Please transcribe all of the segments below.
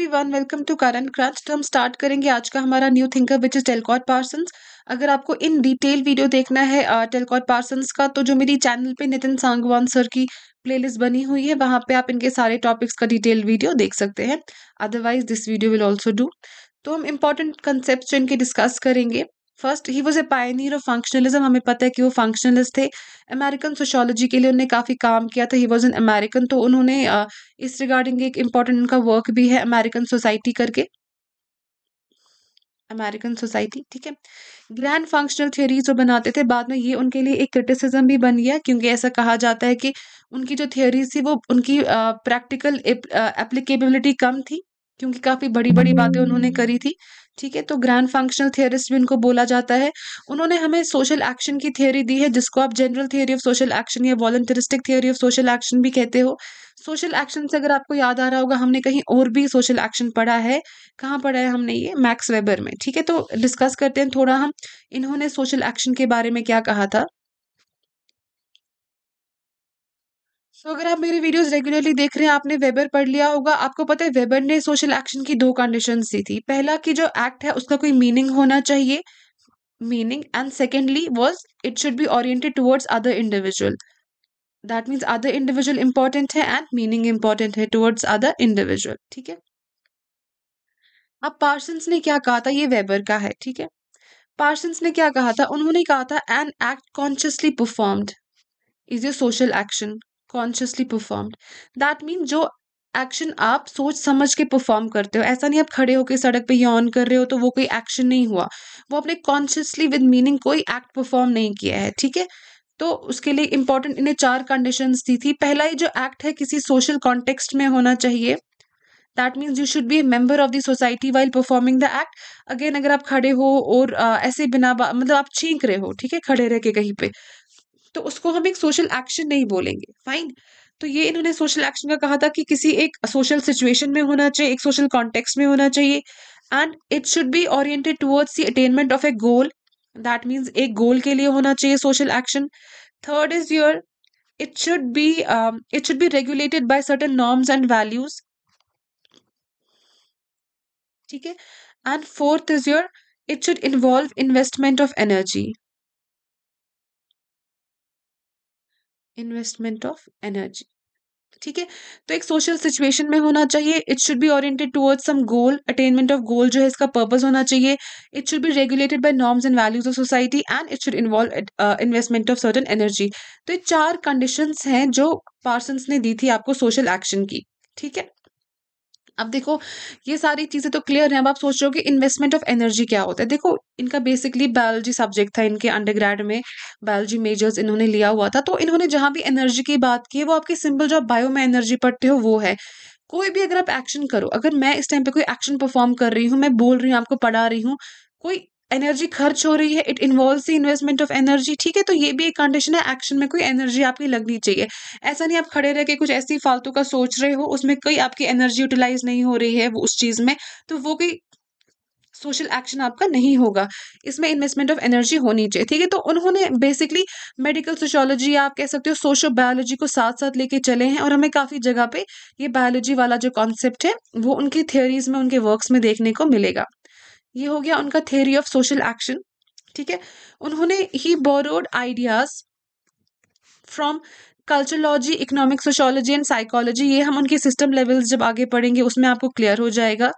Everyone welcome to current crunch तो हम start करेंगे आज का हमारा new thinker which is Talcott Parsons अगर आपको इन डिटेल वीडियो देखना है टेलकॉट पार्सन्स का तो जो मेरी चैनल पे नितिन सांगवान सर की प्लेलिस्ट बनी हुई है वहाँ पे आप इनके सारे टॉपिक्स का डिटेल वीडियो देख सकते हैं otherwise this video will also do तो हम इम्पॉर्टेंट कंसेप्ट इनके डिस्कस करेंगे first he was a pioneer of functionalism हमें पता है कि वो फंक्शनलिस्ट थे अमेरिकन सोशोलॉजी के लिए उन्होंने काफ़ी काम किया था ही वॉज एन अमेरिकन तो उन्होंने इस रिगार्डिंग एक इम्पॉर्टेंट उनका वर्क भी है अमेरिकन सोसाइटी करके अमेरिकन सोसाइटी ठीक है ग्रैंड फंक्शनल थियोरीज जो बनाते थे बाद में ये उनके लिए एक क्रिटिसिज्म भी बन गया क्योंकि ऐसा कहा जाता है कि उनकी जो थियोरीज थी वो उनकी प्रैक्टिकल एप्लीकेबिलिटी कम थी क्योंकि काफ़ी बड़ी बड़ी बातें उन्होंने करी थी ठीक है तो ग्रैंड फंक्शनल थियरिस्ट भी इनको बोला जाता है उन्होंने हमें सोशल एक्शन की थियोरी दी है जिसको आप general theory of social action या voluntaristic theory of social action भी कहते हो सोशल एक्शन से अगर आपको याद आ रहा होगा हमने कहीं और भी सोशल एक्शन पढ़ा है कहाँ पढ़ा है हमने ये मैक्स वेबर में ठीक है तो डिस्कस करते हैं थोड़ा हम इन्होंने सोशल एक्शन के बारे में क्या कहा था सो अगर आप मेरे वीडियोस रेगुलरली देख रहे हैं आपने वेबर पढ़ लिया होगा आपको पता है वेबर ने सोशल एक्शन की दो कंडीशन दी थी पहला कि जो एक्ट है उसका कोई मीनिंग होना चाहिए meaning and secondly was it should be oriented towards other individual that means other individual important है एंड मीनिंग इंपॉर्टेंट है टुवर्ड्स अदर इंडिविजुअल ठीक है अब पार्सन्स ने क्या कहा था ये वेबर का है ठीक है पार्सन्स ने क्या कहा था उन्होंने कहा था an act consciously performed is a social action consciously performed that mean जो एक्शन आप सोच समझ के परफॉर्म करते हो ऐसा नहीं आप खड़े होकर सड़क पे यॉन कर रहे हो तो वो कोई एक्शन नहीं हुआ वो आपने कॉन्शियसली विद मीनिंग कोई एक्ट परफॉर्म नहीं किया है ठीक है तो उसके लिए इंपॉर्टेंट इन्हें चार कंडीशन दी थी पहला ये जो एक्ट है किसी सोशल कॉन्टेक्स्ट में होना चाहिए that means you should be a member of the society while performing the act again अगर आप खड़े हो और आ, ऐसे बिना मतलब आप छींक रहे हो ठीक है खड़े रह के कहीं पे तो उसको हम एक सोशल एक्शन नहीं बोलेंगे फाइन तो ये इन्होंने सोशल एक्शन का कहा था कि किसी एक सोशल सिचुएशन में होना चाहिए एक सोशल कॉन्टेक्स्ट में होना चाहिए and it should be oriented towards the attainment of a goal that means एक गोल के लिए होना चाहिए social action third is your it should be it should be regulated by by norms and values ठीक है and fourth is your it should involve investment of energy investment of energy ठीक है तो एक सोशल सिचुएशन में होना चाहिए it should be oriented towards some goal attainment of goal जो है इसका पर्पस होना चाहिए it should be regulated by norms and values of society and it should involve investment of certain energy तो ये चार कंडीशंस हैं जो पार्सन्स ने दी थी आपको सोशल एक्शन की ठीक है अब देखो ये सारी चीज़ें तो क्लियर हैं अब आप सोच रहे हो कि इन्वेस्टमेंट ऑफ एनर्जी क्या होता है देखो इनका बेसिकली बायोलॉजी सब्जेक्ट था इनके अंडरग्रेड में बायोलॉजी मेजर्स इन्होंने लिया हुआ था तो इन्होंने जहाँ भी एनर्जी की बात की वो आपकी सिंपल जो आप बायो में एनर्जी पढ़ते हो वो है कोई भी अगर आप एक्शन करो अगर मैं इस टाइम पे कोई एक्शन परफॉर्म कर रही हूँ मैं बोल रही हूँ आपको पढ़ा रही हूँ कोई एनर्जी खर्च हो रही है it involve the investment of energy ठीक है तो ये भी एक कंडीशन है एक्शन में कोई एनर्जी आपकी लगनी चाहिए ऐसा नहीं आप खड़े रह के कुछ ऐसी फालतू का सोच रहे हो उसमें कोई आपकी एनर्जी यूटिलाइज नहीं हो रही है वो उस चीज़ में तो वो कोई सोशल एक्शन आपका नहीं होगा इसमें इन्वेस्टमेंट ऑफ एनर्जी होनी चाहिए ठीक है तो उन्होंने बेसिकली मेडिकल सोशोलॉजी आप कह सकते हो सोशो बायोलॉजी को साथ साथ लेके चले हैं और हमें काफ़ी जगह पे ये बायोलॉजी वाला जो कॉन्सेप्ट है वो उनकी थियोरीज में उनके वर्क्स में देखने को मिलेगा ये हो गया उनका थेरी ऑफ सोशल एक्शन ठीक है उन्होंने he borrowed ideas from culturology economic sociology and psychology ये हम उनके सिस्टम लेवल्स जब आगे पढ़ेंगे उसमें आपको क्लियर हो जाएगा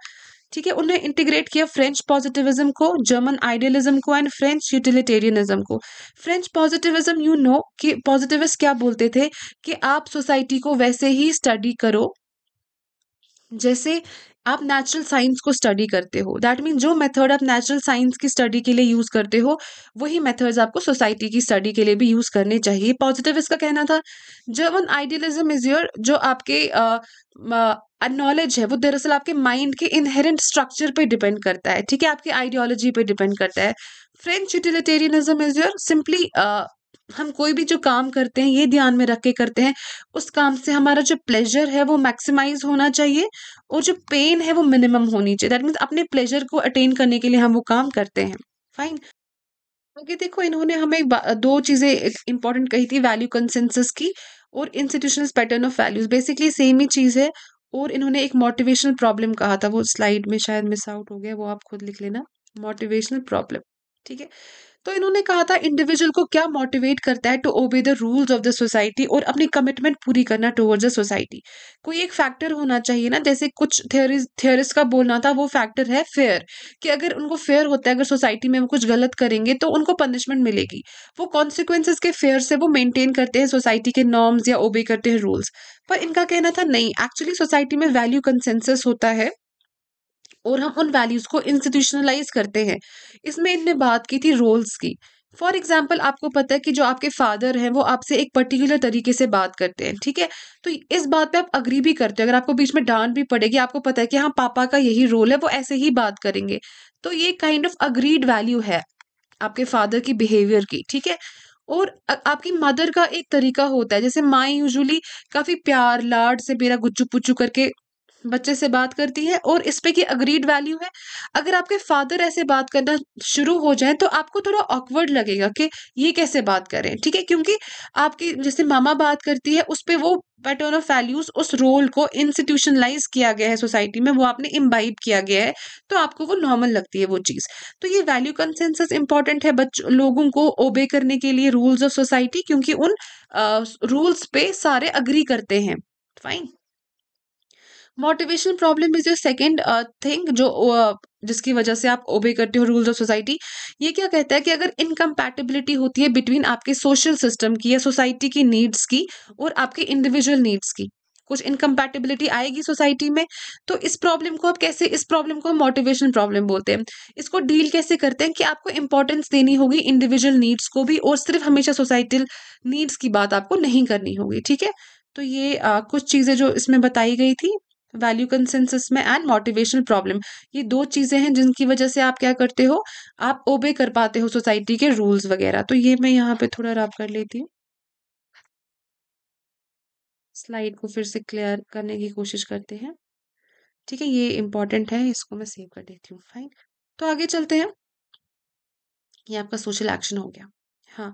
ठीक है उन्हें इंटीग्रेट किया फ्रेंच पॉजिटिविज्म को जर्मन आइडियलिज्म को एंड फ्रेंच यूटिलिटेरियनिज्म को फ्रेंच पॉजिटिविज्म यू नो कि पॉजिटिविस्ट क्या बोलते थे कि आप सोसाइटी को वैसे ही स्टडी करो जैसे आप नेचुरल साइंस को स्टडी करते हो दैट मीन जो मेथड आप नेचुरल साइंस की स्टडी के लिए यूज़ करते हो वही मेथड्स आपको सोसाइटी की स्टडी के लिए भी यूज़ करने चाहिए पॉजिटिव इसका कहना था वन आइडियलिज्म इज योर जो आपके नॉलेज है वो दरअसल आपके माइंड के इनहेरेंट स्ट्रक्चर पे डिपेंड करता है ठीक है आपकी आइडियोलॉजी पे डिपेंड करता है French utilitarianism is your simply हम कोई भी जो काम करते हैं ये ध्यान में रख के करते हैं उस काम से हमारा जो प्लेजर है वो मैक्सिमाइज होना चाहिए और जो पेन है वो मिनिमम होनी चाहिए दैट मीन्स अपने प्लेजर को अटेन करने के लिए हम वो काम करते हैं फाइन क्योंकि देखो इन्होंने हमें दो चीज़ें इंपॉर्टेंट कही थी वैल्यू कंसेंसस की और institutional pattern of values basically same ही चीज़ है और इन्होंने एक मोटिवेशनल प्रॉब्लम कहा था वो स्लाइड में शायद मिस आउट हो गया वो आप खुद लिख लेना मोटिवेशनल प्रॉब्लम ठीक है तो इन्होंने कहा था इंडिविजुअल को क्या मोटिवेट करता है to obey the rules of the society और अपनी कमिटमेंट पूरी करना टूवर्ड्स द सोसाइटी कोई एक फैक्टर होना चाहिए ना जैसे कुछ थियोरिस्ट थियोरिस्ट का बोलना था वो फैक्टर है फेयर कि अगर उनको फेयर होता है अगर सोसाइटी में हम कुछ गलत करेंगे तो उनको पनिशमेंट मिलेगी वो कॉन्सिक्वेंसेज के फेयर से वो मेनटेन करते हैं सोसाइटी के नॉर्म्स या ओबे करते हैं रूल्स पर इनका कहना था नहीं एक्चुअली सोसाइटी में वैल्यू कंसेंसस होता है और हम उन वैल्यूज़ को इंस्टीट्यूशनलाइज करते हैं इसमें इनने बात की थी रोल्स की फॉर एग्जाम्पल आपको पता है कि जो आपके फादर हैं वो आपसे एक पर्टिकुलर तरीके से बात करते हैं ठीक है तो इस बात पे आप अग्री भी करते हो अगर आपको बीच में डांट भी पड़ेगी आपको पता है कि हाँ पापा का यही रोल है वो ऐसे ही बात करेंगे तो ये काइंड ऑफ अग्रीड वैल्यू है आपके फादर की बिहेवियर की ठीक है और आपकी मदर का एक तरीका होता है जैसे माँ यूजुअली काफ़ी प्यार लाड से मेरा गुच्चू पुच्चू करके बच्चे से बात करती है और इस पे की अग्रीड वैल्यू है अगर आपके फादर ऐसे बात करना शुरू हो जाए तो आपको थोड़ा ऑकवर्ड लगेगा कि ये कैसे बात करें ठीक है क्योंकि आपकी जैसे मामा बात करती है उस पर वो पैटर्न ऑफ वैल्यूज उस रोल को इंस्टीट्यूशनलाइज किया गया है सोसाइटी में वो आपने इम्बाइब किया गया है तो आपको वो नॉर्मल लगती है वो चीज़ तो ये वैल्यू कंसेंसस इंपॉर्टेंट है बच्चों लोगों को ओबे करने के लिए रूल्स ऑफ सोसाइटी क्योंकि उन रूल्स uh, पे सारे अग्री करते हैं fine motivation problem is your second thing जो uh, जिसकी वजह से आप ओबे करते हो रूल्स ऑफ सोसाइटी ये क्या कहता है कि अगर इनकम्पैटिबिलिटी होती है बिटवीन आपके सोशल सिस्टम की या सोसाइटी की नीड्स की और आपके इंडिविजुअल नीड्स की कुछ इनकम्पैटिबिलिटी आएगी सोसाइटी में तो इस प्रॉब्लम को आप कैसे इस प्रॉब्लम को हम मोटिवेशन प्रॉब्लम बोलते हैं इसको डील कैसे करते हैं कि आपको इंपॉर्टेंस देनी होगी इंडिविजुअल नीड्स को भी और सिर्फ हमेशा सोसाइटल नीड्स की बात आपको नहीं करनी होगी ठीक है तो ये आ, uh, कुछ चीज़ें जो इसमें बताई गई थी वैल्यू कंसेंसस में एंड मोटिवेशनल प्रॉब्लम ये दो चीज़ें हैं जिनकी वजह से आप क्या करते हो आप ओबे कर पाते हो सोसाइटी के रूल्स वगैरह तो ये मैं यहाँ पे थोड़ा रब कर लेती हूँ स्लाइड को फिर से क्लियर करने की कोशिश करते हैं ठीक है ये इंपॉर्टेंट है इसको मैं सेव कर देती हूँ फाइन तो आगे चलते हैं ये आपका सोशल एक्शन हो गया हाँ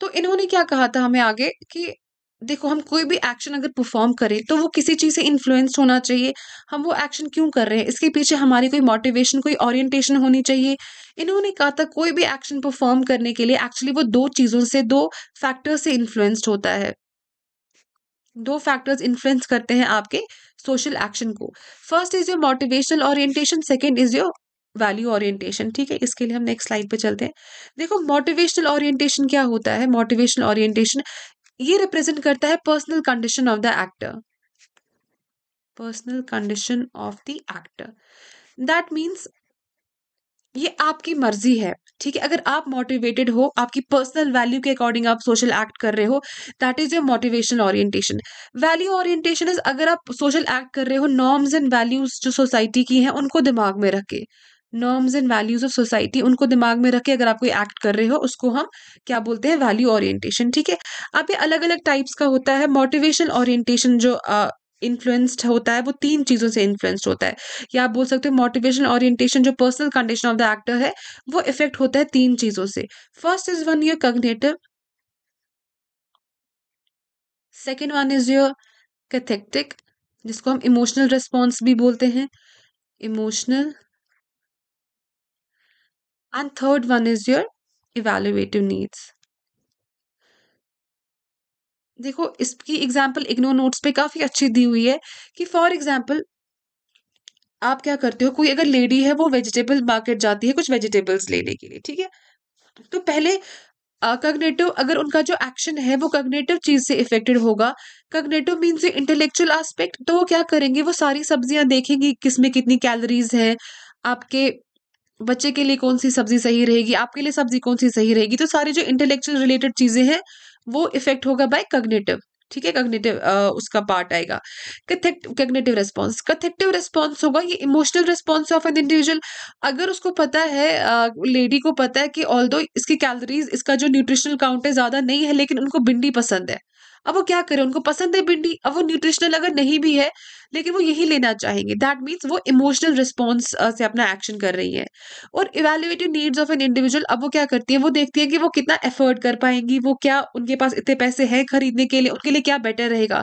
तो इन्होंने क्या कहा था हमें आगे कि देखो हम कोई भी एक्शन अगर परफॉर्म करें तो वो किसी चीज़ से इन्फ्लुएंस्ड होना चाहिए हम वो एक्शन क्यों कर रहे हैं इसके पीछे हमारी कोई मोटिवेशन कोई ओरिएंटेशन होनी चाहिए इन्होंने कहा था कोई भी एक्शन परफॉर्म करने के लिए एक्चुअली वो दो चीज़ों से दो फैक्टर्स से इन्फ्लुएंस्ड होता है दो फैक्टर्स इन्फ्लुएंस करते हैं आपके सोशल एक्शन को first is your motivational orientation second is your value orientation ठीक है इसके लिए हम नेक्स्ट स्लाइड पे चलते हैं देखो मोटिवेशनल ओरिएंटेशन क्या होता है मोटिवेशनल ओरिएंटेशन ये रिप्रेजेंट करता है personal condition of the actor personal condition of the actor that means ये आपकी मर्जी है ठीक है अगर आप मोटिवेटेड हो आपकी पर्सनल वैल्यू के अकॉर्डिंग आप सोशल एक्ट कर रहे हो that is your motivation orientation value orientation is अगर आप सोशल एक्ट कर रहे हो नॉर्म्स एंड वैल्यूज जो सोसाइटी की हैं उनको दिमाग में रख के norms and values of society उनको दिमाग में रख के अगर आप कोई एक्ट कर रहे हो उसको हम क्या बोलते हैं वैल्यू ओरिएंटेशन ठीक है अब ये अलग अलग टाइप्स का होता है मोटिवेशन ओरिएंटेशन जो इन्फ्लुएंस्ड होता है वो तीन चीज़ों से इन्फ्लुएंस्ड होता है या आप बोल सकते हो मोटिवेशन ओरिएंटेशन जो personal condition of the actor है वो इफेक्ट होता है तीन चीज़ों से first is one your cognitive second one is your cathectic जिसको हम इमोशनल रिस्पॉन्स भी बोलते हैं emotional And third one is your evaluative needs. देखो इसकी एग्जाम्पल इग्नो नोट्स पे काफी अच्छी दी हुई है कि फॉर एग्जाम्पल आप क्या करते हो कोई अगर लेडी है वो वेजिटेबल मार्केट जाती है कुछ वेजिटेबल्स लेने के लिए ठीक है तो पहले कग्नेटिव uh, अगर उनका जो एक्शन है वो कग्नेटिव चीज से इफेक्टेड होगा कग्नेटिव मीन्स इंटेलेक्चुअल एस्पेक्ट तो वो क्या करेंगे वो सारी सब्जियां देखेंगी किसमें कितनी कैलोरीज है आपके बच्चे के लिए कौन सी सब्जी सही रहेगी आपके लिए सब्जी कौन सी सही रहेगी तो सारी जो इंटेलेक्चुअल रिलेटेड चीज़ें हैं वो इफेक्ट होगा बाय कग्नेटिव ठीक है कग्नेटिव उसका पार्ट आएगा कग्नेटिव रेस्पॉन्स कथेक्टिव रेस्पॉन्स होगा ये emotional response of an individual अगर उसको पता है लेडी को पता है कि ऑल दो इसकी कैलोरीज इसका जो न्यूट्रिशनल काउंट है ज़्यादा नहीं है लेकिन उनको भिंडी पसंद है अब वो क्या करें उनको पसंद है भिंडी अब वो न्यूट्रिशनल अगर नहीं भी है लेकिन वो यही लेना चाहेंगे दैट मीन्स वो इमोशनल रिस्पॉन्स से अपना एक्शन कर रही है और evaluated needs of an individual अब वो क्या करती है वो देखती है कि वो कितना एफर्ट कर पाएंगी वो क्या उनके पास इतने पैसे हैं खरीदने के लिए उनके लिए क्या बेटर रहेगा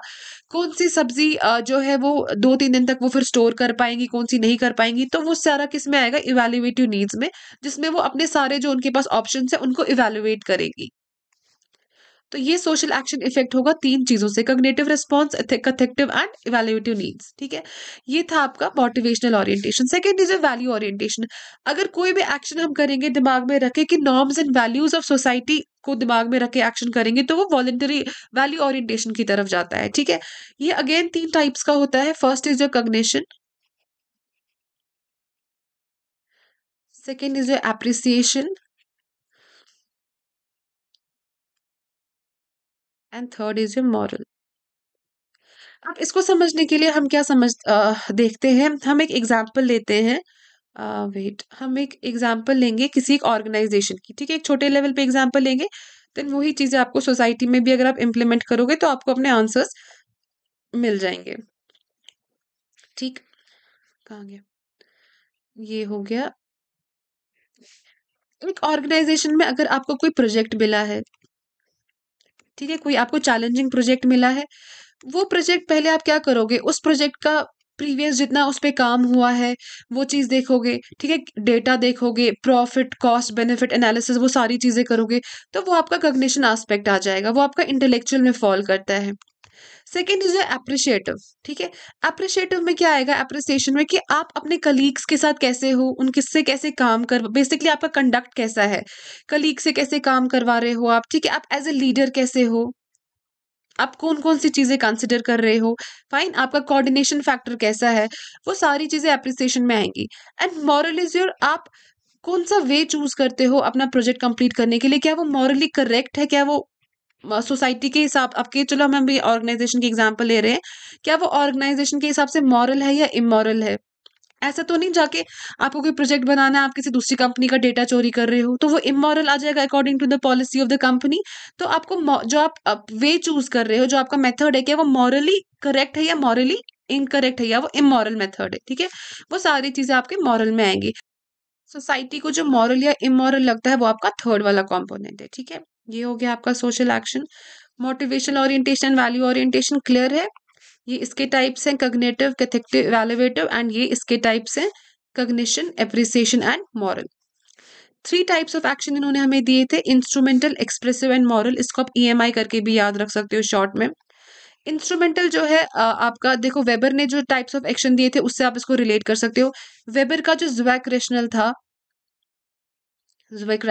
कौन सी सब्जी जो है वो दो तीन दिन तक वो फिर स्टोर कर पाएंगी कौन सी नहीं कर पाएंगी तो वो सारा किस में आएगा इवेल्युएटिव नीड्स में जिसमें वो अपने सारे जो उनके पास ऑप्शन है उनको इवेल्युएट करेगी तो ये सोशल एक्शन इफेक्ट होगा तीन चीज़ों से cognitive response cathectic and evaluative needs ठीक है ये था आपका motivational orientation second is a value orientation अगर कोई भी एक्शन हम करेंगे दिमाग में रखें कि norms and values of society को दिमाग में रखे एक्शन करेंगे तो वो वॉलेंटरी वैल्यू ओरिएंटेशन की तरफ जाता है ठीक है ये अगेन तीन टाइप्स का होता है first is your cognition second is your appreciation and third is your moral अब इसको समझने के लिए हम क्या समझ आ, देखते हैं हम एक एग्जाम्पल लेते हैं वेट हम एक एग्जाम्पल लेंगे किसी एक ऑर्गेनाइजेशन की ठीक है एक छोटे लेवल पे एग्जाम्पल लेंगे देन वही चीज़ें आपको सोसाइटी में भी अगर आप इम्प्लीमेंट करोगे तो आपको अपने आंसर्स मिल जाएंगे ठीक कहाँ गया ये हो गया एक ऑर्गेनाइजेशन में अगर आपको कोई प्रोजेक्ट मिला है ठीक है कोई आपको चैलेंजिंग प्रोजेक्ट मिला है वो प्रोजेक्ट पहले आप क्या करोगे उस प्रोजेक्ट का प्रीवियस जितना उस पर काम हुआ है वो चीज़ देखोगे ठीक है डेटा देखोगे प्रॉफिट कॉस्ट बेनिफिट एनालिसिस वो सारी चीज़ें करोगे तो वो आपका कग्निशन आस्पेक्ट आ जाएगा वो आपका इंटेलेक्चुअल में फॉल करता है सेकेंड इज अप्रिशिएटिव ठीक है अप्रिशिएटिव में क्या आएगा अप्रिसिएशन में कि आप अपने कलीग्स के साथ कैसे हो उन किससे कैसे काम कर बेसिकली आपका कंडक्ट कैसा है कलीग से कैसे काम करवा रहे हो आप ठीक है आप एज ए लीडर कैसे हो आप कौन कौन सी चीज़ें कंसिडर कर रहे हो फाइन आपका कोऑर्डिनेशन फैक्टर कैसा है वो सारी चीज़ें अप्रिसिएशन में आएंगी एंड मॉरल इज योर आप कौन सा वे चूज करते हो अपना प्रोजेक्ट कंप्लीट करने के लिए क्या वो मॉरली करेक्ट है क्या वो सोसाइटी के हिसाब आपके चलो हम भी ऑर्गेनाइजेशन की एग्जाम्पल ले रहे हैं क्या वो ऑर्गेनाइजेशन के हिसाब से मॉरल है या इमोरल है ऐसा तो नहीं जाके आपको कोई प्रोजेक्ट बनाना है आप किसी दूसरी कंपनी का डेटा चोरी कर रहे हो तो वो इमोरल आ जाएगा according to the policy of the company तो आपको जो आप वे चूज कर रहे हो जो आपका मेथड है क्या वो मॉरली करेक्ट है या मॉरली इनकरेक्ट है या वो इमोरल मेथड है ठीक है वो सारी चीजें आपके मॉरल में आएंगी सोसाइटी को जो मॉरल या इमोरल लगता है वो आपका थर्ड वाला कॉम्पोनेंट है ठीक है ये हो गया आपका social action motivation orientation value orientation clear है ये इसके टाइप्स हैं कग्नेटिव कैथेक्टिव वैल्यूटिव एंड ये इसके टाइप्स हैं cognition appreciation and moral three types of action इन्होंने हमें दिए थे इंस्ट्रूमेंटल एक्सप्रेसिव एंड मॉरल इसको आप ई e करके भी याद रख सकते हो शॉर्ट में इंस्ट्रूमेंटल जो है आपका देखो वेबर ने जो टाइप्स ऑफ एक्शन दिए थे उससे आप इसको रिलेट कर सकते हो वेबर का जो ज्वैक रेशनल था विक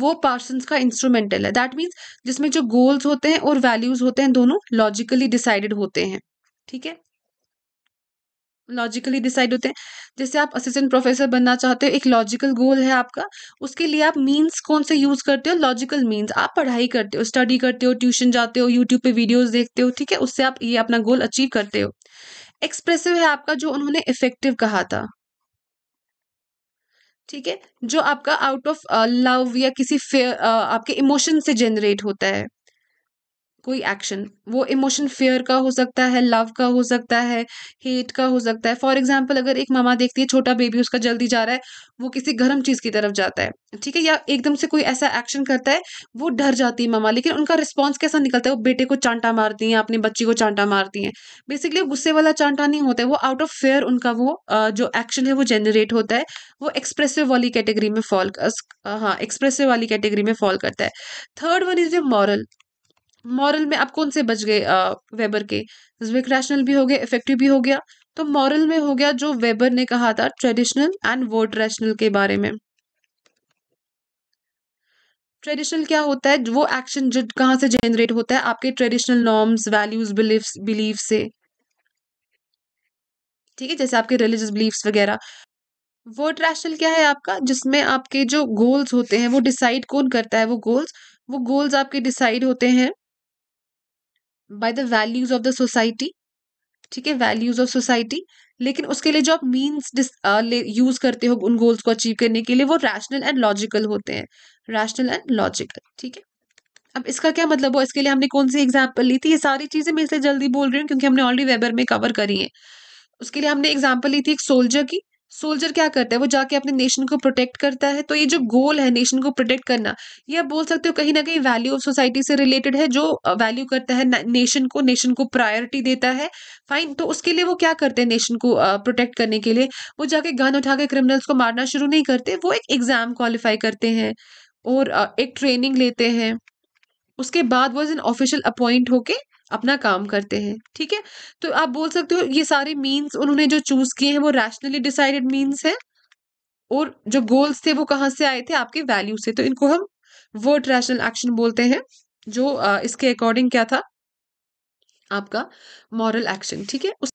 वो पार्सन्स का इंस्ट्रूमेंटल है दैट मीन्स जिसमें जो गोल्स होते हैं और वैल्यूज होते हैं दोनों लॉजिकली डिसाइडेड होते हैं ठीक है लॉजिकली डिसाइड होते हैं जैसे आप असिस्टेंट प्रोफेसर बनना चाहते हो एक लॉजिकल गोल है आपका उसके लिए आप मीन्स कौन से यूज करते हो लॉजिकल मीन्स आप पढ़ाई करते हो स्टडी करते हो ट्यूशन जाते हो यूट्यूब पे वीडियोस देखते हो ठीक है उससे आप ये अपना गोल अचीव करते हो एक्सप्रेसिव है आपका जो उन्होंने इफेक्टिव कहा था ठीक है जो आपका आउट ऑफ लव या किसी फेयर uh, आपके इमोशन से जनरेट होता है कोई एक्शन वो इमोशन फेयर का हो सकता है लव का हो सकता है हेट का हो सकता है फॉर एग्जाम्पल अगर एक मामा देखती है छोटा बेबी उसका जल्दी जा रहा है वो किसी गर्म चीज़ की तरफ जाता है ठीक है या एकदम से कोई ऐसा एक्शन करता है वो डर जाती है मामा लेकिन उनका रिस्पॉन्स कैसा निकलता है वो बेटे को चांटा मारती हैं अपनी बच्ची को चांटा मारती हैं बेसिकली गुस्से वाला चांटा नहीं होता है वो आउट ऑफ फेयर उनका वो जो एक्शन है वो जनरेट होता है वो एक्सप्रेसिव वाली कैटेगरी में फॉल हाँ एक्सप्रेसिव वाली कैटेगरी में फॉल करता है third one is a moral moral में आप कौन से बच गए वेबर के विक रैशनल भी हो गए इफेक्टिव भी हो गया तो मॉरल में हो गया जो वेबर ने कहा था ट्रेडिशनल एंड वर्ड रैशनल के बारे में ट्रेडिशनल क्या होता है वो एक्शन जो कहाँ से जनरेट होता है आपके traditional norms values belief belief से ठीक है जैसे आपके रिलीजियस बिलीफ्स वगैरह वर्ड रैशनल क्या है आपका जिसमें आपके जो गोल्स होते हैं वो डिसाइड कौन करता है वो गोल्स वो गोल्स आपके डिसाइड होते हैं by the values of the society ठीक है वैल्यूज ऑफ सोसाइटी लेकिन उसके लिए जो आप मीन्स यूज करते हो उन गोल्स को अचीव करने के लिए वो रैशनल एंड लॉजिकल होते हैं रैशनल एंड लॉजिकल ठीक है अब इसका क्या मतलब हो इसके लिए हमने कौन सी एग्जाम्पल ली थी ये सारी चीज़ें मैं इसलिए जल्दी बोल रही हूँ क्योंकि हमने ऑलरेडी वेबर में कवर करी है उसके लिए हमने एग्जाम्पल ली थी एक सोल्जर की सोल्जर क्या करता है वो जाके अपने नेशन को प्रोटेक्ट करता है तो ये जो गोल है नेशन को प्रोटेक्ट करना ये आप बोल सकते हो कहीं ना कहीं वैल्यू ऑफ सोसाइटी से रिलेटेड है जो वैल्यू करता है नेशन को नेशन को प्रायोरिटी देता है फाइन तो उसके लिए वो क्या करते हैं नेशन को प्रोटेक्ट करने के लिए वो जाके गन उठा के क्रिमिनल्स को मारना शुरू नहीं करते वो एक एग्जाम क्वालिफाई करते हैं और एक ट्रेनिंग लेते हैं उसके बाद वो एज एन ऑफिशियल अपॉइंट होके अपना काम करते हैं ठीक है तो आप बोल सकते हो ये सारे मीन्स उन्होंने जो चूज किए हैं वो रैशनली डिसाइडेड मीन्स है और जो गोल्स थे वो कहाँ से आए थे आपके वैल्यू से तो इनको हम वर्ड रैशनल एक्शन बोलते हैं जो इसके अकॉर्डिंग क्या था आपका मॉरल एक्शन ठीक है उस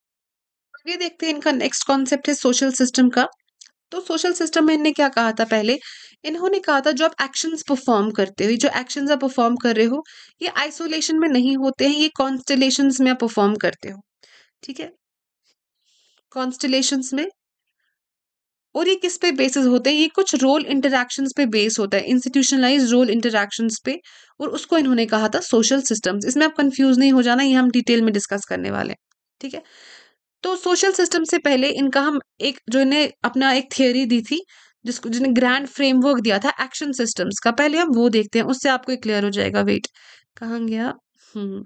आगे देखते हैं इनका नेक्स्ट कॉन्सेप्ट है सोशल सिस्टम का तो सोशल सिस्टम में इनने क्या कहा था पहले इन्होंने कहा था जो आप एक्शन परफॉर्म करते हो जो एक्शन आप परफॉर्म कर रहे हो ये आइसोलेशन में नहीं होते हैं ये कॉन्स्टलेशन में आप परफॉर्म करते हो ठीक है कॉन्स्टलेशन में और ये किस पे बेसिस होते हैं ये कुछ रोल इंटरेक्शन पे बेस होता है इंस्टीट्यूशनलाइज रोल इंटरेक्शन पे और उसको इन्होंने कहा था सोशल सिस्टम्स इसमें आप कंफ्यूज नहीं हो जाना ये हम डिटेल में डिस्कस करने वाले हैं ठीक है तो सोशल सिस्टम से पहले इनका हम एक जो इन्हें अपना एक थियोरी दी थी जिसको जिन्हें ग्रैंड फ्रेमवर्क दिया था एक्शन सिस्टम्स का पहले हम वो देखते हैं उससे आपको क्लियर हो जाएगा वेट कहाँ गया हम्म।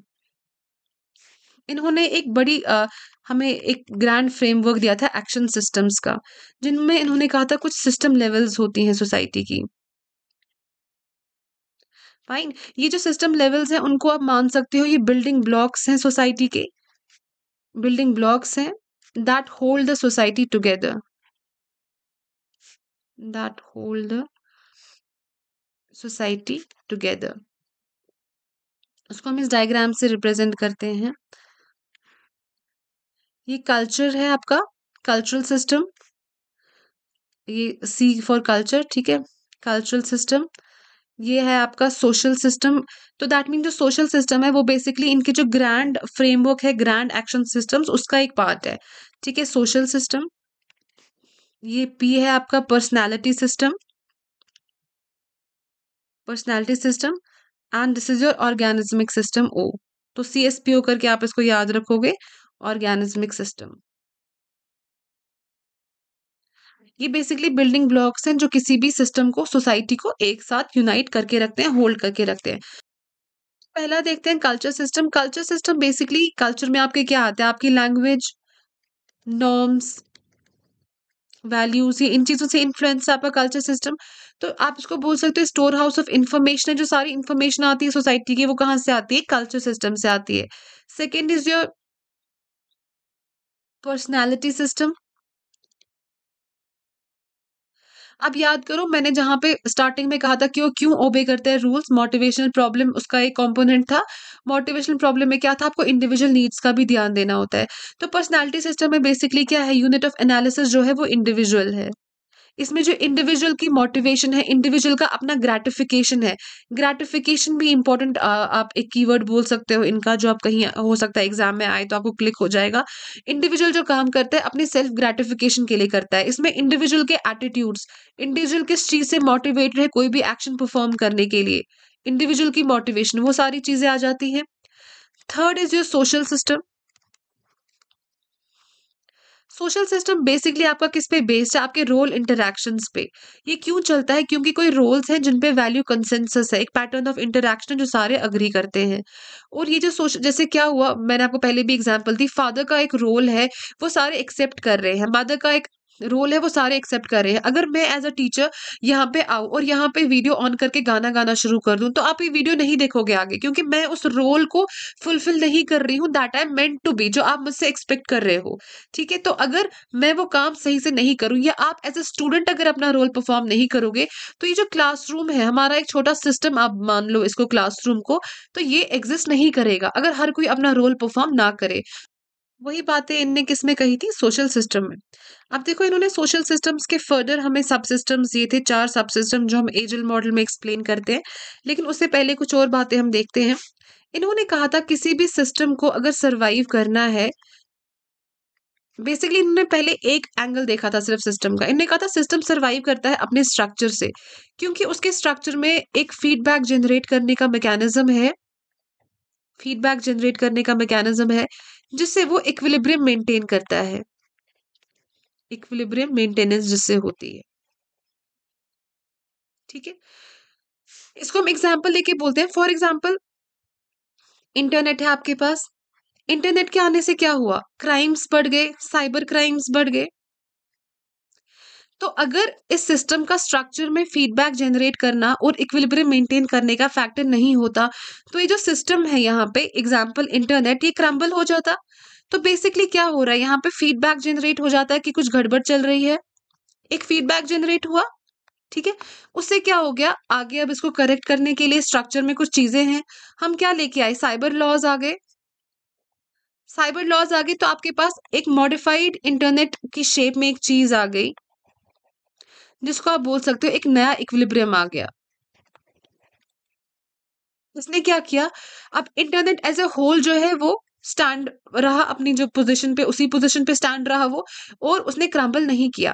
इन्होंने एक बड़ी आ, हमें एक ग्रैंड फ्रेमवर्क दिया था एक्शन सिस्टम्स का जिनमें इन्होंने कहा था कुछ सिस्टम लेवल्स होती हैं सोसाइटी की फाइन ये जो सिस्टम लेवल्स हैं उनको आप मान सकते हो ये बिल्डिंग ब्लॉक्स हैं सोसाइटी के बिल्डिंग ब्लॉक्स हैं that hold the society together that hold the society together उसको हम इस डायग्राम से रिप्रेजेंट करते हैं ये कल्चर है आपका कल्चरल सिस्टम ये सी फॉर कल्चर ठीक है कल्चरल सिस्टम ये है आपका सोशल सिस्टम तो दैट मीन जो सोशल सिस्टम है वो बेसिकली इनके जो ग्रैंड फ्रेमवर्क है ग्रैंड एक्शन सिस्टम्स उसका एक पार्ट है ठीक है सोशल सिस्टम ये पी है आपका personality system personality system and this is your organismic system O तो सी एस पी ओ करके आप इसको याद रखोगे ऑर्गेनिज्मिक सिस्टम ये बेसिकली बिल्डिंग ब्लॉक्स हैं जो किसी भी सिस्टम को सोसाइटी को एक साथ यूनाइट करके रखते हैं होल्ड करके रखते हैं पहला देखते हैं culture system culture system basically culture में आपके क्या आते हैं आपकी लैंग्वेज नॉर्म्स वैल्यूज इन चीज़ों से इन्फ्लुएंस है आपका कल्चर सिस्टम तो आप इसको बोल सकते हो स्टोर हाउस ऑफ इन्फॉर्मेशन है जो सारी इन्फॉर्मेशन आती है सोसाइटी की वो कहाँ से आती है कल्चर सिस्टम से आती है second is your personality system अब याद करो मैंने जहाँ पे स्टार्टिंग में कहा था कि वो क्यों ओबे करते हैं रूल्स मोटिवेशनल प्रॉब्लम उसका एक कॉम्पोनेंट था मोटिवेशनल प्रॉब्लम में क्या था आपको इंडिविजुअल नीड्स का भी ध्यान देना होता है तो पर्सनैलिटी सिस्टम में बेसिकली क्या है यूनिट ऑफ एनालिसिस जो है वो इंडिविजुअल है इसमें जो इंडिविजुअल की मोटिवेशन है इंडिविजुअल का अपना ग्रेटिफिकेशन है ग्रेटिफिकेशन भी इंपॉर्टेंट आप एक कीवर्ड बोल सकते हो इनका जो आप कहीं हो सकता है एग्जाम में आए तो आपको क्लिक हो जाएगा इंडिविजुअल जो काम करता है अपनी सेल्फ ग्रेटिफिकेशन के लिए करता है इसमें इंडिविजुअल के एटीट्यूड्स इंडिविजुअल किस चीज़ से मोटिवेटेड है कोई भी एक्शन परफॉर्म करने के लिए इंडिविजुअल की मोटिवेशन वो सारी चीज़ें आ जाती हैं third is your social system social system basically आपका किस पे बेस्ड है आपके रोल इंटरेक्शन पे ये क्यों चलता है क्योंकि कोई रोल्स हैं जिन पे वैल्यू कंसेंसस है एक पैटर्न ऑफ इंटरेक्शन जो सारे अग्री करते हैं और ये जो सोशल जैसे क्या हुआ मैंने आपको पहले भी एग्जाम्पल दी फादर का एक रोल है वो सारे एक्सेप्ट कर रहे हैं मदर का एक रोल है वो सारे एक्सेप्ट कर रहे हैं अगर मैं एज अ टीचर यहाँ पे आऊँ और यहाँ पे वीडियो ऑन करके गाना गाना शुरू कर दूँ तो आप ये वीडियो नहीं देखोगे आगे क्योंकि मैं उस रोल को फुलफिल नहीं कर रही हूँ that I meant to be जो आप मुझसे एक्सपेक्ट कर रहे हो ठीक है तो अगर मैं वो काम सही से नहीं करूँ या आप एज अ स्टूडेंट अगर अपना रोल परफॉर्म नहीं करोगे तो ये जो क्लासरूम है हमारा एक छोटा सिस्टम आप मान लो इसको क्लासरूम को तो ये एग्जिस्ट नहीं करेगा अगर हर कोई अपना रोल परफॉर्म ना करे वही बातें इनने किसमें कही थी सोशल सिस्टम में अब देखो इन्होंने सोशल सिस्टम्स के फर्दर हमें सब सिस्टम्स दिए थे चार सब सिस्टम जो हम एजल मॉडल में एक्सप्लेन करते हैं लेकिन उससे पहले कुछ और बातें हम देखते हैं इन्होंने कहा था किसी भी सिस्टम को अगर सरवाइव करना है बेसिकली इन्होंने पहले एक एंगल देखा था सिर्फ सिस्टम का इन्होंने कहा था सिस्टम सर्वाइव करता है अपने स्ट्रक्चर से क्योंकि उसके स्ट्रक्चर में एक फीडबैक जनरेट करने का मैकेनिज्म है फीडबैक जनरेट करने का मैकेनिज्म है जिससे वो इक्विलिब्रियम मेंटेन करता है इक्विलिब्रियम मेंटेनेंस जिससे होती है ठीक है इसको हम एग्जाम्पल लेके बोलते हैं फॉर एग्जाम्पल इंटरनेट है आपके पास इंटरनेट के आने से क्या हुआ क्राइम्स बढ़ गए साइबर क्राइम्स बढ़ गए तो अगर इस सिस्टम का स्ट्रक्चर में फीडबैक जनरेट करना और इक्विलिब्रियम मेंटेन करने का फैक्टर नहीं होता तो ये जो सिस्टम है यहाँ पे एग्जाम्पल इंटरनेट ये क्रम्बल हो जाता तो बेसिकली क्या हो रहा है यहाँ पे फीडबैक जनरेट हो जाता है कि कुछ गड़बड़ चल रही है एक फीडबैक जनरेट हुआ ठीक है उससे क्या हो गया आगे अब इसको करेक्ट करने के लिए स्ट्रक्चर में कुछ चीजें हैं हम क्या लेके आए साइबर लॉज आ गए साइबर लॉज आ गए तो आपके पास एक मॉडिफाइड इंटरनेट की शेप में एक चीज आ गई जिसको आप बोल सकते हो एक नया इक्विलिब्रियम आ गया इसने क्या किया अब इंटरनेट एज ए होल जो है वो स्टैंड रहा अपनी जो पोजीशन पे उसी पोजीशन पे स्टैंड रहा वो और उसने क्रम्बल नहीं किया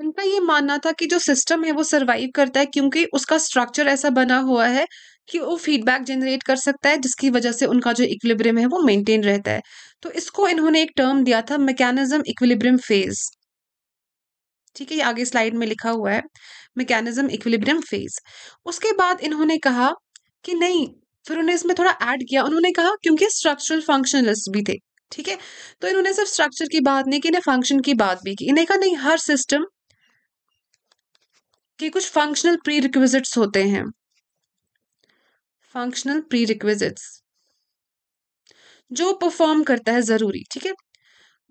उनका ये मानना था कि जो सिस्टम है वो सरवाइव करता है क्योंकि उसका स्ट्रक्चर ऐसा बना हुआ है कि वो फीडबैक जनरेट कर सकता है जिसकी वजह से उनका जो इक्विलिब्रियम है वो मेंटेन रहता है तो इसको इन्होंने एक टर्म दिया था मैकेनिज्म इक्विलिब्रियम फेज ठीक है ये आगे स्लाइड में लिखा हुआ है मैकेनिज्म इक्विलिब्रियम फेज उसके बाद इन्होंने कहा कि नहीं फिर उन्हें इसमें थोड़ा ऐड किया उन्होंने कहा क्योंकि स्ट्रक्चरल फंक्शनलिस्ट भी थे ठीक है तो इन्होंने सिर्फ स्ट्रक्चर की बात नहीं की इन्हें फंक्शन की बात भी की इन्हें कहा नहीं हर सिस्टम के कुछ फंक्शनल प्री रिक्विजिट्स होते हैं फंक्शनल प्री रिक्विजिट्स जो परफॉर्म करता है जरूरी ठीक है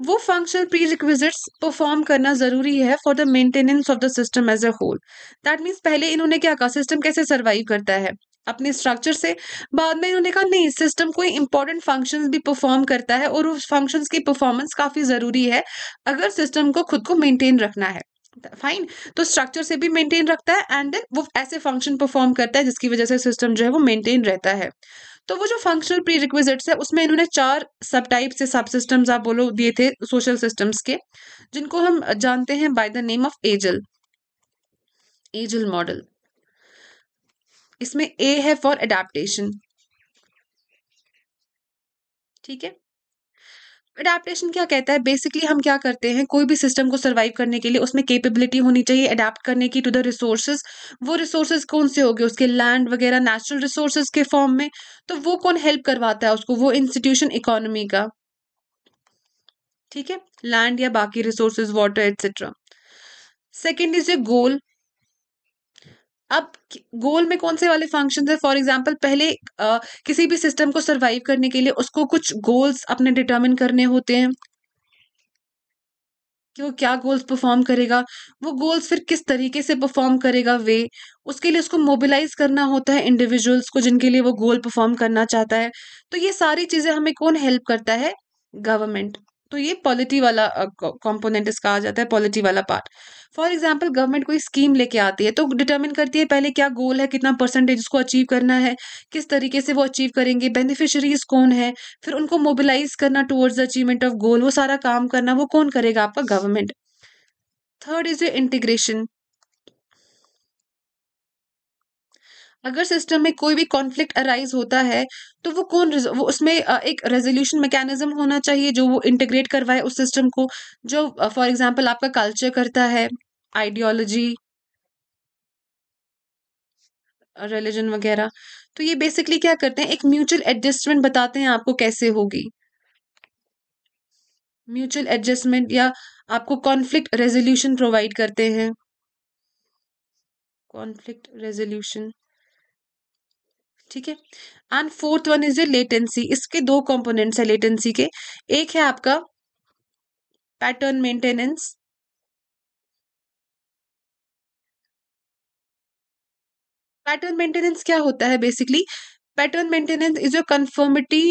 वो फंक्शनल प्रीरिक्विजिट्स परफॉर्म करना ज़रूरी है for the maintenance of the system as a whole that means पहले इन्होंने क्या कहा सिस्टम कैसे सर्वाइव करता है अपने स्ट्रक्चर से बाद में इन्होंने कहा नहीं सिस्टम कोई इंपॉर्टेंट फंक्शंस भी परफॉर्म करता है और उस फंक्शंस की परफॉर्मेंस काफ़ी ज़रूरी है अगर सिस्टम को खुद को मेंटेन रखना है फाइन तो स्ट्रक्चर से भी मेंटेन रखता है एंड देन वो ऐसे फंक्शन परफॉर्म करता है जिसकी वजह से सिस्टम जो है वो मेंटेन रहता है तो वो जो फंक्शनल प्री रिक्विजिट है उसमें इन्होंने चार सब टाइप्स या सब सिस्टम्स आप बोलो दिए थे सोशल सिस्टम्स के जिनको हम जानते हैं बाय द नेम ऑफ एजल एजल मॉडल इसमें ए है फॉर एडेप्टेशन ठीक है अडेप्टशन क्या कहता है बेसिकली हम क्या करते हैं कोई भी सिस्टम को सर्वाइव करने के लिए उसमें केपेबिलिटी होनी चाहिए अडेप्ट करने की टू द रिसोर्सेज वो रिसोर्सेज कौन से होंगे उसके लैंड वगैरह नेचुरल रिसोर्सेज के फॉर्म में तो वो कौन हेल्प करवाता है उसको वो इंस्टीट्यूशन इकोनॉमी का ठीक है लैंड या बाकी resources water etcetera second is a goal अब गोल में कौन से वाले फंक्शन है फॉर एग्जाम्पल पहले आ, किसी भी सिस्टम को सर्वाइव करने के लिए उसको कुछ गोल्स अपने डिटर्मिन करने होते हैं कि वो क्या गोल्स परफॉर्म करेगा वो गोल्स फिर किस तरीके से परफॉर्म करेगा वे उसके लिए उसको मोबिलाइज करना होता है इंडिविजुअल्स को जिनके लिए वो गोल परफॉर्म करना चाहता है तो ये सारी चीज़ें हमें कौन हेल्प करता है गवर्नमेंट तो ये पॉलिटी वाला कॉम्पोनेंट इसका आ जाता है पॉलिटी वाला पार्ट फॉर एग्जाम्पल गवर्नमेंट कोई स्कीम लेके आती है तो डिटर्मिन करती है पहले क्या गोल है कितना परसेंटेज उसको अचीव करना है किस तरीके से वो अचीव करेंगे बेनिफिशरीज कौन है फिर उनको मोबिलाइज करना टुवर्ड्स अचीवमेंट ऑफ गोल वो सारा काम करना वो कौन करेगा आपका government third is a integration अगर सिस्टम में कोई भी कॉन्फ्लिक्ट अराइज होता है तो वो कौन वो उसमें एक रेजोल्यूशन मैकेनिज्म होना चाहिए जो वो इंटीग्रेट करवाए उस सिस्टम को जो फॉर एग्जांपल आपका कल्चर करता है आइडियोलॉजी रिलीजन वगैरह तो ये बेसिकली क्या करते हैं एक म्यूचुअल एडजस्टमेंट बताते हैं आपको कैसे होगी म्यूचुअल एडजस्टमेंट या आपको कॉन्फ्लिक्ट रेजोल्यूशन प्रोवाइड करते हैं कॉन्फ्लिक्ट रेजोल्यूशन ठीक है and fourth one is a latency इसके दो कंपोनेंट्स है लेटेंसी के एक है आपका पैटर्न मेंटेनेंस पैटर्न मेंटेनेंस क्या होता है basically pattern maintenance is a conformity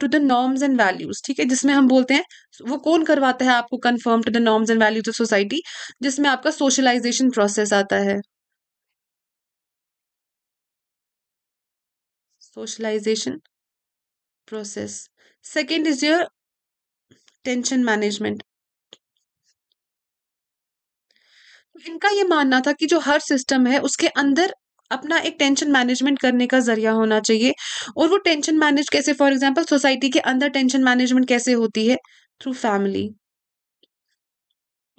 to the norms and values ठीक है जिसमें हम बोलते हैं वो कौन करवाता है आपको conform to the norms and values of society जिसमें आपका सोशलाइजेशन प्रोसेस आता है socialization process second is your tension management तो इनका ये मानना था कि जो हर सिस्टम है उसके अंदर अपना एक टेंशन मैनेजमेंट करने का जरिया होना चाहिए और वो टेंशन मैनेज कैसे फॉर एग्जांपल सोसाइटी के अंदर टेंशन मैनेजमेंट कैसे होती है थ्रू फैमिली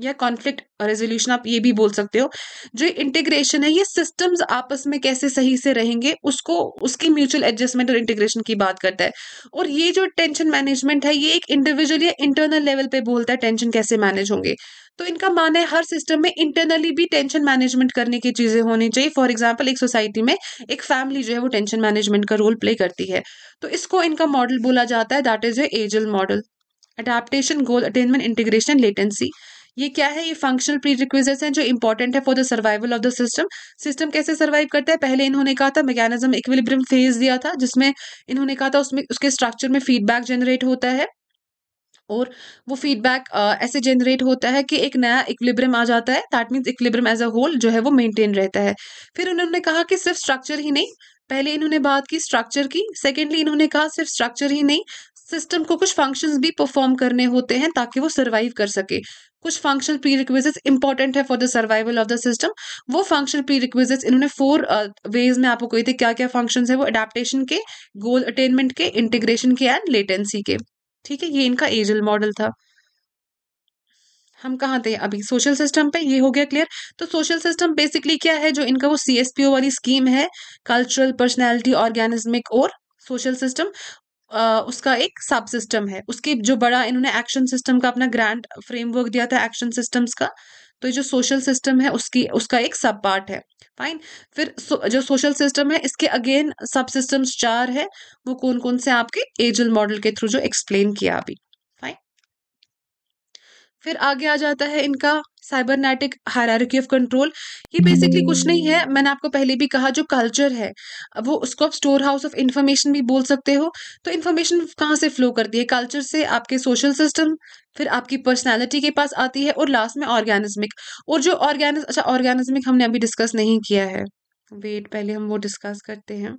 या कॉन्फ्लिक्ट रेजोल्यूशन आप ये भी बोल सकते हो जो इंटीग्रेशन है ये सिस्टम्स आपस में कैसे सही से रहेंगे उसको उसकी म्यूचुअल एडजस्टमेंट और इंटीग्रेशन की बात करता है और ये जो टेंशन मैनेजमेंट है ये एक इंडिविजुअल या इंटरनल लेवल पे बोलता है टेंशन कैसे मैनेज होंगे तो इनका मानना है हर सिस्टम में इंटरनली भी टेंशन मैनेजमेंट करने की चीज़ें होनी चाहिए फॉर एग्जाम्पल एक सोसाइटी में एक फैमिली जो है वो टेंशन मैनेजमेंट का रोल प्ले करती है तो इसको इनका मॉडल बोला जाता है that is a AGIL model adaptation goal attainment integration latency ये क्या है ये फंक्शनल प्री रिक्वेस्ट हैं जो इंपॉर्टेंट है for the survival of the system system कैसे सर्वाइव करता है पहले इन्होंने कहा था मैकेनिज्म इक्विलिब्रियम फेज दिया था जिसमें इन्होंने कहा था उसमें उसके स्ट्रक्चर में फीडबैक जनरेट होता है और वो फीडबैक ऐसे जनरेट होता है कि एक नया इक्विलिब्रियम आ जाता है that means equilibrium as a whole जो है वो मेंटेन रहता है फिर उन्होंने कहा कि सिर्फ स्ट्रक्चर ही नहीं पहले इन्होंने बात की स्ट्रक्चर की सेकेंडली इन्होंने कहा सिर्फ स्ट्रक्चर ही नहीं सिस्टम को कुछ फंक्शंस भी परफॉर्म करने होते हैं ताकि वो सर्वाइव कर सके कुछ फंक्शनल प्री रिक्विजिट इंपॉर्टेंट है for the survival of the system वो फंक्शनल प्री रिक्विजिट इन्होंने फोर वेज uh, में आपको कही थी क्या क्या फंक्शन है वो अडेप्टेशन के गोल अटेनमेंट के इंटीग्रेशन के एंड लेटेंसी के ठीक है ये इनका एजल मॉडल था हम कहाँ थे अभी सोशल सिस्टम पे ये हो गया क्लियर तो सोशल सिस्टम बेसिकली क्या है जो इनका वो सी वाली स्कीम है कल्चरल पर्सनैलिटी ऑर्गेनिज्मिक और सोशल सिस्टम उसका एक सब सिस्टम है उसके जो बड़ा इन्होंने एक्शन सिस्टम का अपना ग्रैंड फ्रेमवर्क दिया था एक्शन सिस्टम्स का तो ये जो सोशल सिस्टम है उसकी उसका एक सब पार्ट है फाइन फिर सो, जो सोशल सिस्टम है इसके अगेन सब सिस्टम्स चार है वो कौन कौन से आपके एजल मॉडल के थ्रू जो एक्सप्लेन किया अभी फिर आगे आ जाता है इनका साइबरनेटिक हायरार्की ऑफ कंट्रोल ये बेसिकली कुछ नहीं है मैंने आपको पहले भी कहा जो कल्चर है वो उसको आप स्टोर हाउस ऑफ इन्फॉर्मेशन भी बोल सकते हो तो इन्फॉर्मेशन कहाँ से फ्लो करती है कल्चर से आपके सोशल सिस्टम फिर आपकी पर्सनैलिटी के पास आती है और लास्ट में ऑर्गेनिज्मिक और जो ऑर्गेनिज अच्छा ऑर्गेनिज्मिक हमने अभी डिस्कस नहीं किया है वेट पहले हम वो डिस्कस करते हैं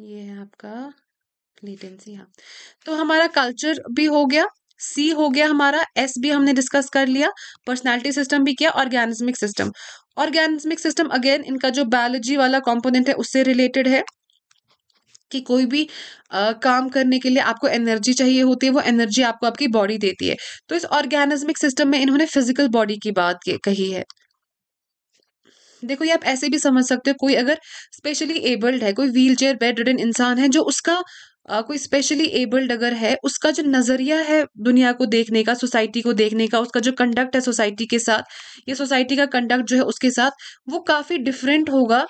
ये है आपका लेटेंसी हाँ तो हमारा कल्चर भी हो गया सी हो गया हमारा एस भी हमने डिस्कस कर लिया पर्सनालिटी सिस्टम भी किया organismic system organismic system again इनका जो बायोलॉजी वाला कॉम्पोनेंट है उससे रिलेटेड है कि कोई भी आ, काम करने के लिए आपको एनर्जी चाहिए होती है वो एनर्जी आपको आपकी बॉडी देती है तो इस ऑर्गेनिज्मिक सिस्टम में इन्होंने फिजिकल बॉडी की बात कही है देखो ये आप ऐसे भी समझ सकते हो कोई अगर स्पेशली एबल्ड है कोई व्हील चेयर बेड रिडन इंसान है जो उसका कोई स्पेशली एबल्ड अगर है उसका जो नज़रिया है दुनिया को देखने का सोसाइटी को देखने का उसका जो कंडक्ट है सोसाइटी के साथ या सोसाइटी का कंडक्ट जो है उसके साथ वो काफ़ी डिफरेंट होगा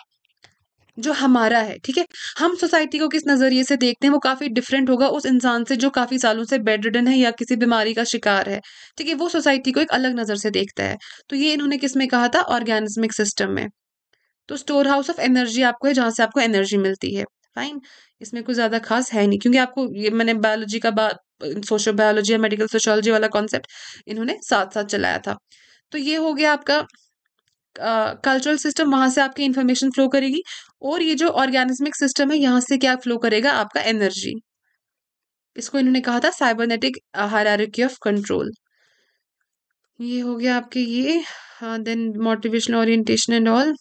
जो हमारा है ठीक है हम सोसाइटी को किस नज़रिए से देखते हैं वो काफ़ी डिफरेंट होगा उस इंसान से जो काफ़ी सालों से बेड रिडन है या किसी बीमारी का शिकार है ठीक है वो सोसाइटी को एक अलग नज़र से देखता है तो ये इन्होंने किस में कहा था ऑर्गेनिज्मिक सिस्टम में तो स्टोर हाउस ऑफ एनर्जी आपको है जहाँ से आपको एनर्जी मिलती है फाइन इसमें कुछ ज़्यादा खास है नहीं क्योंकि आपको ये मैंने बायोलॉजी का बात सोशल बायोलॉजी या मेडिकल सोशोलॉजी वाला कॉन्सेप्ट इन्होंने साथ साथ चलाया था तो ये हो गया आपका कल्चरल सिस्टम वहां से आपकी इन्फॉर्मेशन फ्लो करेगी और ये जो ऑर्गेनिज्मिक सिस्टम है यहाँ से क्या फ्लो करेगा आपका एनर्जी इसको इन्होंने कहा था साइबरनेटिक हायरार्की ऑफ कंट्रोल ये हो गया आपके ये then motivational orientation and all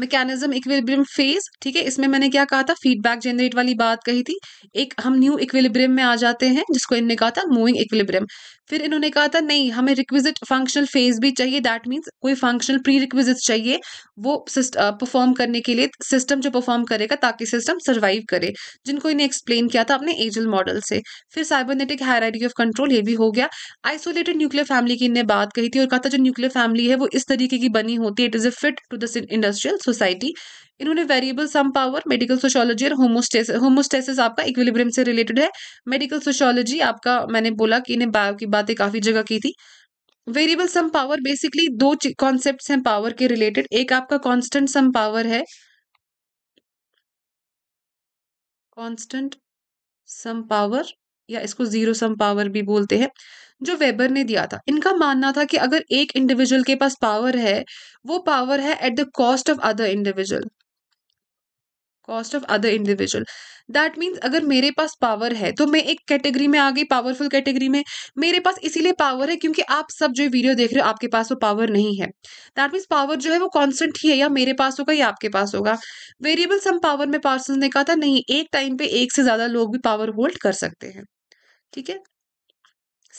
mechanism equilibrium phase ठीक है इसमें मैंने क्या कहा था फीडबैक जनरेट वाली बात कही थी एक हम न्यू इक्विलिब्रियम में आ जाते हैं जिसको इनने कहा था मूविंग इक्विलिब्रियम फिर इन्होंने कहा था नहीं हमें रिक्विजिट फंक्शनल फेज भी चाहिए दैट मीन्स कोई फंक्शनल प्री रिक्विजिट चाहिए वो परफॉर्म करने के लिए सिस्टम जो परफॉर्म करेगा ताकि सिस्टम सर्वाइव करे जिनको इन्हें एक्सप्लेन किया था अपने एजल मॉडल से फिर साइबरनेटिक हायराइटी ऑफ कंट्रोल ये भी हो गया आइसोलेटेड न्यूक्लियर फैमिली की इनने बात कही थी और कहा था जो न्यूक्लियर फैमिली है वो इस तरीके की बनी होती है it is a fit to this industrial society इन्होंने वेरिएबल सम पावर मेडिकल सोशोलॉजी और होमोस्टेसिस होमोस्टेसिस आपका इक्विलिब्रियम से रिलेटेड है मेडिकल सोशोलॉजी आपका मैंने बोला कि इन्हें बायो की बातें काफ़ी जगह की थी वेरिएबल सम पावर बेसिकली दो कॉन्सेप्ट हैं पावर के रिलेटेड एक आपका कॉन्स्टेंट सम पावर है कॉन्स्टेंट सम पावर या इसको जीरो सम पावर भी बोलते हैं जो वेबर ने दिया था इनका मानना था कि अगर एक इंडिविजुअल के पास पावर है वो पावर है at the cost of other individual cost of other individual that means अगर मेरे पास पावर है तो मैं एक कैटेगरी में आ गई पावरफुल कैटेगरी में मेरे पास इसीलिए पावर है क्योंकि आप सब जो वीडियो देख रहे हो आपके पास वो पावर नहीं है दैट मीन्स पावर जो है वो कॉन्स्टेंट ही है या मेरे पास होगा या आपके पास होगा वेरिएबल सम पावर में पार्सन ने कहा था नहीं एक टाइम पे एक से ज़्यादा लोग भी पावर होल्ड कर सकते हैं ठीक है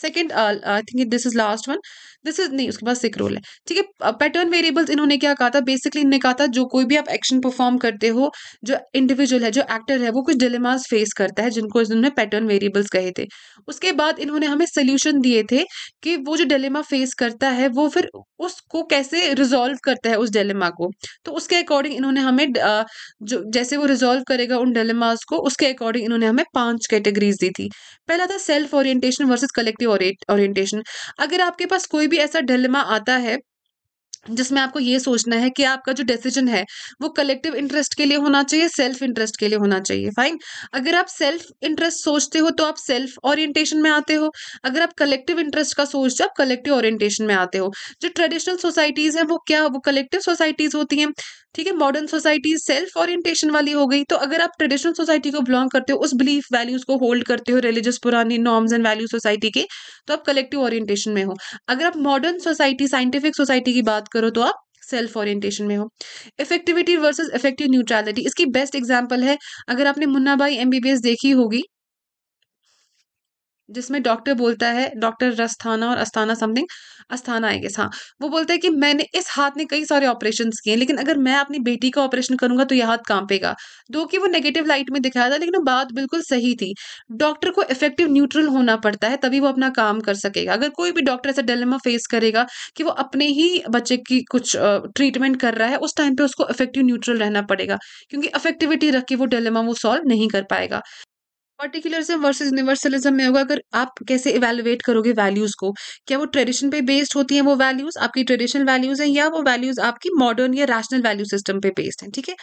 second I think this is last one this is नहीं उसके पास सिक रोल है ठीक है पैटर्न वेरिएबल्स इन्होंने क्या कहा था बेसिकली इन्होंने कहा था जो कोई भी आप एक्शन परफॉर्म करते हो जो इंडिविजुअल है जो एक्टर है वो कुछ डिलेमास फेस करता है जिनको इन्होंने पैटर्न वेरिएबल्स कहे थे उसके बाद इन्होंने हमें सोल्यूशन दिए थे कि वो जो डिलेमा फेस करता है वो फिर उसको कैसे रिजोल्व करता है उस डिलेमा को तो उसके अकॉर्डिंग इन्होंने हमें जो जैसे वो रिजोल्व करेगा उन डिलेमास को उसके अकॉर्डिंग इन्होंने हमें पांच कैटेगरीज दी थी पहला था self orientation versus collective orientation अगर आपके पास कोई भी ऐसा डिलेमा आता है जिसमें आपको ये सोचना है कि आपका जो डिसीजन है वो कलेक्टिव इंटरेस्ट के लिए होना चाहिए सेल्फ इंटरेस्ट के लिए होना चाहिए फाइन अगर आप सेल्फ इंटरेस्ट सोचते हो तो आप सेल्फ ओरिएंटेशन में आते हो अगर आप कलेक्टिव इंटरेस्ट का सोचते हो आप कलेक्टिव ओरिएंटेशन में आते हो जो ट्रेडिशनल सोसाइटीज़ हैं वो क्या वो कलेक्टिव सोसाइटीज़ होती हैं ठीक है मॉडर्न सोसाइटी सेल्फ ओरिएंटेशन वाली हो गई तो अगर आप ट्रेडिशनल सोसाइटी को बिलोंग करते हो उस बिलीफ वैल्यूज को होल्ड करते हो रिलीजियस पुरानी नॉर्म्स एंड वैल्यू सोसाइटी के तो आप कलेक्टिव ओरिएंटेशन में हो अगर आप मॉडर्न सोसाइटी साइंटिफिक सोसाइटी की बात करो तो आप सेल्फ ओरिएंटेशन में हो इफेक्टिविटी वर्सेज इफेक्टिव न्यूट्रैलिटी इसकी बेस्ट एग्जाम्पल है अगर आपने मुन्ना मुन्नाबाई एमबीबीएस देखी होगी जिसमें डॉक्टर बोलता है डॉक्टर रस्थाना और Asthana something Asthana I guess हाँ वो बोलता है कि मैंने इस हाथ ने कई सारे ऑपरेशन किए लेकिन अगर मैं अपनी बेटी का ऑपरेशन करूंगा तो यह हाथ कांपेगा दो कि वो नेगेटिव लाइट में दिखाया था लेकिन बात बिल्कुल सही थी डॉक्टर को इफेक्टिव न्यूट्रल होना पड़ता है तभी वो अपना काम कर सकेगा अगर कोई भी डॉक्टर ऐसा डेलेमा फेस करेगा कि वो अपने ही बच्चे की कुछ ट्रीटमेंट कर रहा है उस टाइम पर उसको इफेक्टिव न्यूट्रल रहना पड़ेगा क्योंकि अफेक्टिविटी रख के वो डेलेमा वो सॉल्व नहीं कर पाएगा पर्टिकुलरिज्म वर्सेस यूनिवर्सलिज्म में होगा अगर आप कैसे इवेलुएट करोगे वैल्यूज को क्या वो ट्रेडिशन पे बेस्ड होती हैं वो वैल्यूज आपकी ट्रेडिशनल वैल्यूज हैं या वो वैल्यूज आपकी मॉडर्न या रैशनल वैल्यू सिस्टम पे बेस्ड हैं ठीक है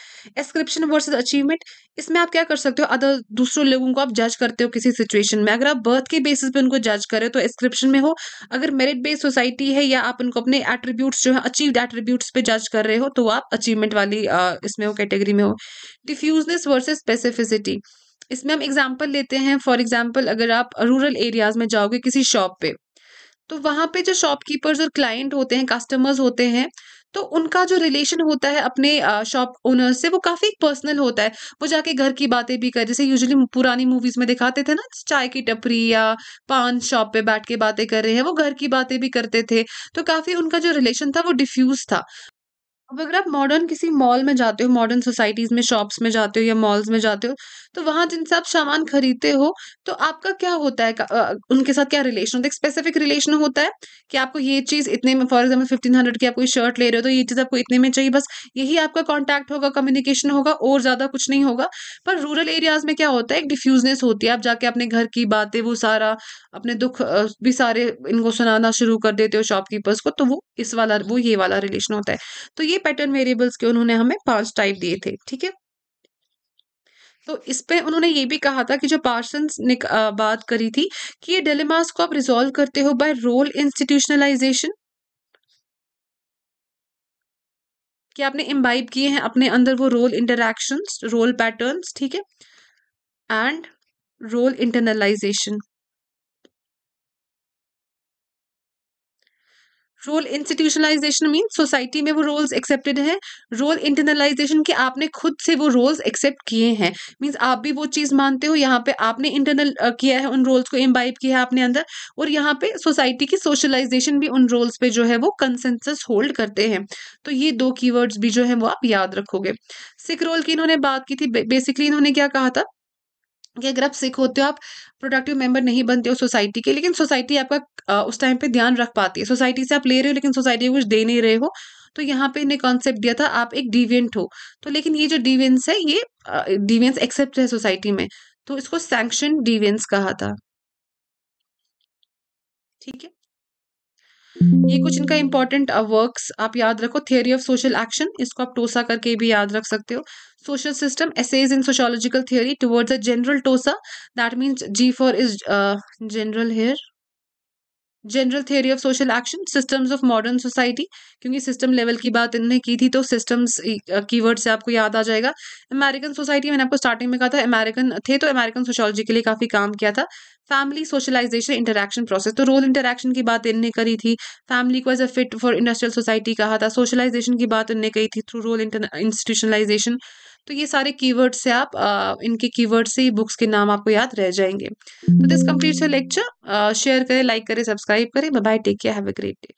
एस्क्रिप्शन वर्सेज अचीवमेंट इसमें आप क्या कर सकते हो अदर दूसरों लोगों को आप जज करते हो किसी सिचुएशन में अगर आप बर्थ के बेसिस पे उनको जज करें तो एस्क्रिप्शन में हो अगर मेरिट बेस्ड सोसाइटी है या आप उनको अपने एट्रीब्यूट्स जो है अचीव एट्रीब्यूट्स पे जज कर रहे हो तो आप अचीवमेंट वाली इसमें हो कैटेगरी में हो डिफ्यूजनेस वर्सेज स्पेसिफिसिटी इसमें हम एग्जाम्पल लेते हैं फॉर एग्जाम्पल अगर आप रूरल एरियाज में जाओगे किसी शॉप पे तो वहाँ पे जो शॉपकीपर्स और क्लाइंट होते हैं कस्टमर्स होते हैं तो उनका जो रिलेशन होता है अपने शॉप ओनर से वो काफी पर्सनल होता है वो जाके घर की बातें भी कर जैसे यूजुअली पुरानी मूवीज में दिखाते थे ना चाय की टपरी या पान शॉप पे बैठ के बातें कर रहे हैं वो घर की बातें भी करते थे तो काफी उनका जो रिलेशन था वो डिफ्यूज था अब अगर आप मॉडर्न किसी मॉल में जाते हो मॉडर्न सोसाइटीज में शॉप्स में जाते हो या मॉल्स में जाते हो तो वहां जिनसे आप सामान खरीदते हो तो आपका क्या होता है उनके साथ क्या रिलेशन होता है स्पेसिफिक रिलेशन होता है कि आपको ये चीज इतने में फॉर एग्जाम्पल फिफ्टीन हंड्रेड की आप कोई शर्ट ले रहे हो तो ये चीज आपको इतने में चाहिए बस यही आपका कॉन्टैक्ट होगा कम्युनिकेशन होगा और ज्यादा कुछ नहीं होगा पर रूरल एरियाज में क्या होता है एक डिफ्यूजनेस होती है आप जाके अपने घर की बातें वो सारा अपने दुख भी सारे इनको सुनाना शुरू कर देते हो शॉपकीपर्स को तो वो इस वाला वो ये वाला रिलेशन होता है तो ये पैटर्न वेरिएबल्स के उन्होंने हमें पांच टाइप दिए थे ठीक है तो इस पर उन्होंने ये भी कहा था कि जो पार्सन्स ने बात करी थी कि ये डिलेमास को आप रिजोल्व करते हो बाय रोल इंस्टीट्यूशनलाइजेशन कि आपने इम्बाइब किए हैं अपने अंदर वो रोल इंटरक्शंस रोल पैटर्न्स ठीक है and role internalization role institutionalization mean society में वो रोल्स एक्सेप्टेड है रोल इंटरनलाइजेशन के आपने खुद से वो रोल्स एक्सेप्ट किए हैं मीन्स आप भी वो चीज़ मानते हो यहाँ पे आपने इंटरनल किया है उन रोल्स को इम्बाइब किया है आपने अंदर और यहाँ पे सोसाइटी की सोशलाइजेशन भी उन रोल्स पे जो है वो कंसेंसस होल्ड करते हैं तो ये दो कीवर्ड्स भी जो है वो आप याद रखोगे सिख रोल की इन्होंने बात की थी बेसिकली इन्होंने क्या कहा था कि अगर आप सिख होते हो आप प्रोडक्टिव मेंबर नहीं बनते हो सोसाइटी के लेकिन सोसाइटी आपका उस टाइम पे ध्यान रख पाती है सोसाइटी से आप ले रहे हो लेकिन सोसाइटी कुछ दे नहीं रहे हो तो यहाँ पे इन्हें कॉन्सेप्ट दिया था आप एक डिवियंट हो तो लेकिन ये जो डिवियंस है ये डिवियंस एक्सेप्ट है सोसाइटी में तो इसको सैंक्शन डिवियंस कहा था ठीक है ये कुछ इनका इंपॉर्टेंट वर्क्स आप याद रखो थियोरी ऑफ सोशल एक्शन इसको आप टोसा करके भी याद रख सकते हो social system essays in sociological theory towards a general tosa that means g4 is uh, general here general theory of social action systems of modern society क्योंकि सिस्टम लेवल की बात इन्होंने की थी तो सिस्टम्स की वर्ड से आपको याद आ जाएगा अमेरिकन सोसाइटी मैंने आपको स्टार्टिंग में कहा था अमेरिकन थे तो अमेरिकन सोशोलॉजी के लिए काफ़ी काम किया था फैमिली सोशलाइजेशन इंटरेक्शन प्रोसेस तो रोल इंटरेक्शन की बात इनने करी थी फैमिली को as a fit for industrial society कहा था सोशलाइजेशन की बात इनने कही थी थ्रू रोल इंटर इंस्टीट्यूशनलाइजेशन तो ये सारे कीवर्ड से आप आ, इनके कीवर्ड से ही बुक्स के नाम आपको याद रह जाएंगे तो this complete your lecture share करें लाइक करें सब्सक्राइब करें bye take care have a great day